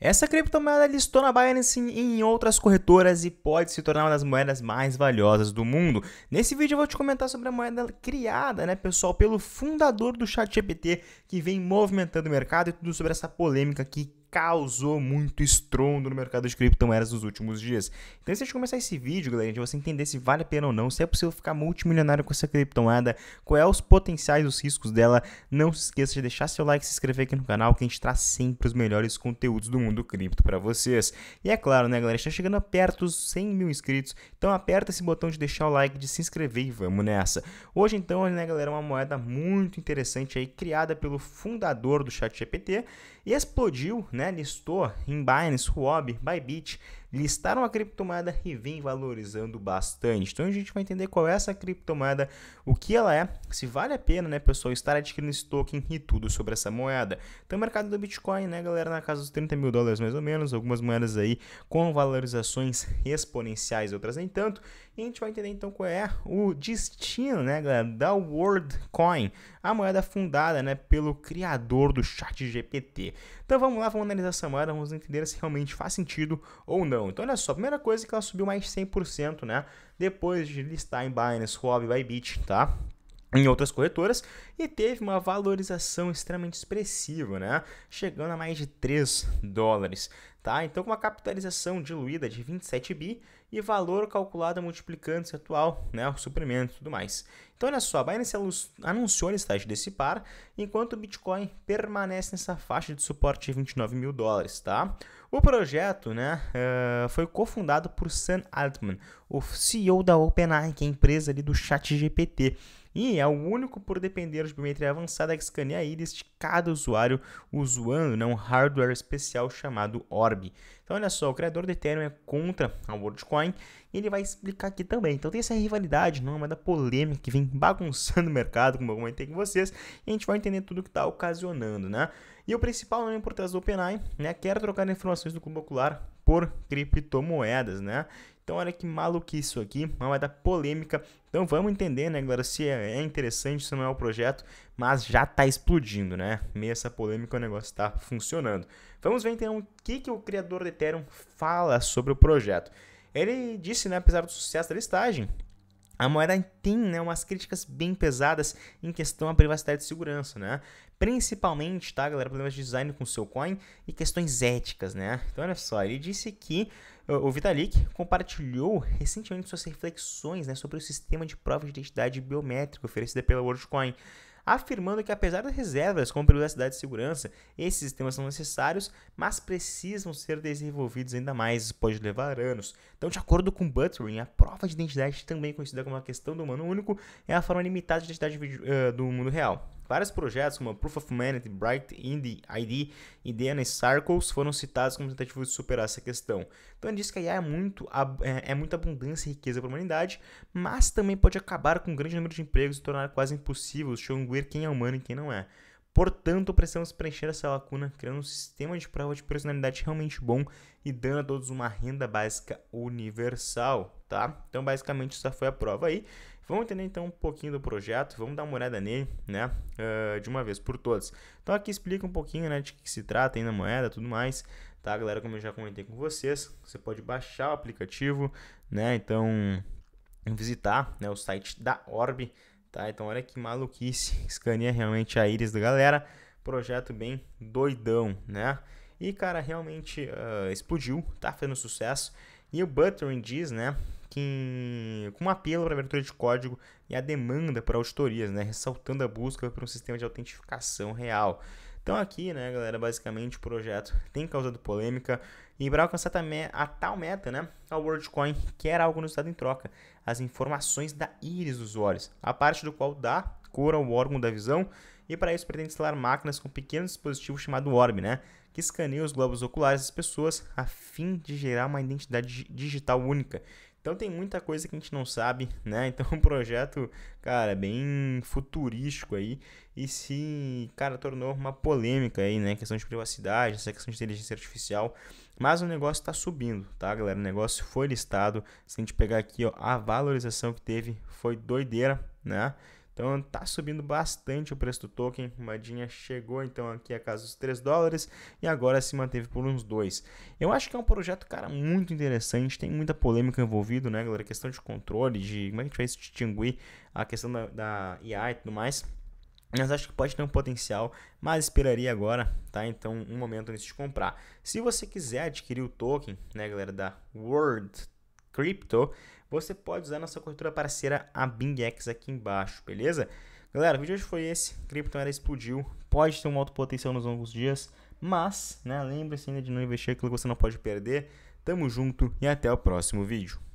Essa criptomoeda listou na Binance e em outras corretoras e pode se tornar uma das moedas mais valiosas do mundo. Nesse vídeo eu vou te comentar sobre a moeda criada, né, pessoal, pelo fundador do ChatGPT que vem movimentando o mercado e tudo sobre essa polêmica que causou muito estrondo no mercado de criptomoedas nos últimos dias. Então, antes de começar esse vídeo, galera, de você entender se vale a pena ou não, se é possível ficar multimilionário com essa criptomoeda, quais são é os potenciais, os riscos dela, não se esqueça de deixar seu like, se inscrever aqui no canal, que a gente traz sempre os melhores conteúdos do mundo cripto para vocês. E é claro, né, galera, está chegando a perto dos 100 mil inscritos, então aperta esse botão de deixar o like, de se inscrever e vamos nessa. Hoje, então, né, galera, uma moeda muito interessante aí, criada pelo fundador do ChatGPT e explodiu, né, né, listou em Binance, Huobi, Bybit, listaram a criptomoeda e vem valorizando bastante. Então a gente vai entender qual é essa criptomoeda, o que ela é, se vale a pena, né, pessoal, estar adquirindo esse token e tudo sobre essa moeda. Então o mercado do Bitcoin, né, galera, na casa dos 30 mil dólares mais ou menos, algumas moedas aí com valorizações exponenciais, outras nem tanto. E a gente vai entender então qual é o destino, né, galera, da WorldCoin, a moeda fundada, né, pelo criador do chat GPT. Então vamos lá, vamos analisar essa moeda, vamos entender se realmente faz sentido ou não então, olha só, a primeira coisa é que ela subiu mais 100%, né? Depois de listar em Binance, Huobi, Bybit, tá? em outras corretoras e teve uma valorização extremamente expressiva, né? Chegando a mais de 3 dólares, tá? Então, com uma capitalização diluída de 27 bi, e valor calculado multiplicando-se atual, né, o suprimento e tudo mais. Então, olha só, a Binance anunciou a listagem desse par, enquanto o Bitcoin permanece nessa faixa de suporte de 29 mil dólares, tá? O projeto né, eh, foi cofundado por Sam Altman, o CEO da OpenAI, que é a empresa ali do ChatGPT. E é o único por depender de biometria avançada que escaneia a íris de cada usuário usando né, um hardware especial chamado Orb. Então, olha só, o criador do Ethereum é contra a WorldCoin e ele vai explicar aqui também. Então, tem essa rivalidade, não é uma da polêmica que vem bagunçando o mercado, como eu comentei com vocês, e a gente vai entender tudo que está ocasionando, né? E o principal nome né, por trás do OpenAI, né, quer trocar informações do Clube Ocular por criptomoedas, né? Então olha que maluquice isso aqui, uma moeda dar polêmica. Então vamos entender, né, galera, se é, é interessante, se não é o projeto, mas já tá explodindo, né? Meio essa polêmica, o negócio tá funcionando. Vamos ver então o que, que o criador do Ethereum fala sobre o projeto. Ele disse, né, apesar do sucesso da listagem, a Moeda tem né, umas críticas bem pesadas em questão à privacidade e segurança, né? Principalmente, tá, galera, problemas de design com seu coin e questões éticas, né? Então, olha só, ele disse que o Vitalik compartilhou recentemente suas reflexões né, sobre o sistema de prova de identidade biométrica oferecido pela WorldCoin afirmando que, apesar das reservas com pela cidade de segurança, esses sistemas são necessários, mas precisam ser desenvolvidos ainda mais, pode levar anos. Então, de acordo com Buttering, a prova de identidade, também conhecida como a questão do humano único, é a forma limitada de identidade do mundo real. Vários projetos como Proof of Humanity, Bright Indie ID e DNA Circles foram citados como tentativas de superar essa questão. Então ele diz que a IA é, muito, é, é, muita abundância e riqueza para a humanidade, mas também pode acabar com um grande número de empregos e tornar quase impossível distinguir quem é humano e quem não é. Portanto, precisamos preencher essa lacuna criando um sistema de prova de personalidade realmente bom e dando a todos uma renda básica universal, tá? Então, basicamente, essa foi a prova aí. Vamos entender então um pouquinho do projeto, vamos dar uma olhada nele, né? Uh, de uma vez por todas. Então aqui explica um pouquinho, né, de que se trata aí na moeda, tudo mais, tá, galera? Como eu já comentei com vocês, você pode baixar o aplicativo, né? Então visitar, né, o site da Orb, Tá? Então olha que maluquice, escaneia realmente a íris da galera. Projeto bem doidão, né? E cara, realmente uh, explodiu, tá fazendo sucesso. E o Buttering diz, né, que com um apelo para abertura de código e a demanda por auditorias, né, ressaltando a busca por um sistema de autentificação real. Então aqui, né, galera, basicamente o projeto tem causado polêmica e para alcançar a tal meta, né, a WorldCoin quer algo no estado em troca, as informações da íris dos olhos, a parte do qual dá cor ao órgão da visão e para isso pretende instalar máquinas com um pequeno dispositivo chamado Orb, né, que escaneia os globos oculares das pessoas a fim de gerar uma identidade digital única então tem muita coisa que a gente não sabe, né? Então é um projeto, cara, bem futurístico aí e se, cara, tornou uma polêmica aí, né? Questão de privacidade, essa questão de inteligência artificial. Mas o negócio está subindo, tá, galera? O negócio foi listado. Se a gente pegar aqui, ó, a valorização que teve foi doideira, né? Então tá subindo bastante o preço do token. Madinha chegou então aqui a casa dos 3 dólares e agora se manteve por uns 2. Eu acho que é um projeto, cara, muito interessante. Tem muita polêmica envolvida, né, galera? Questão de controle, de como é que a gente vai distinguir a questão da, da IA e tudo mais. Mas acho que pode ter um potencial, mas esperaria agora, tá? Então, um momento antes de comprar. Se você quiser adquirir o token, né, galera, da World Crypto, você pode usar nossa corretora parceira, a BingX, aqui embaixo, beleza? Galera, o vídeo de hoje foi esse. Criptomoeda explodiu. Pode ter um alto potencial nos longos dias, mas né, lembre-se ainda de não investir aquilo que você não pode perder. Tamo junto e até o próximo vídeo.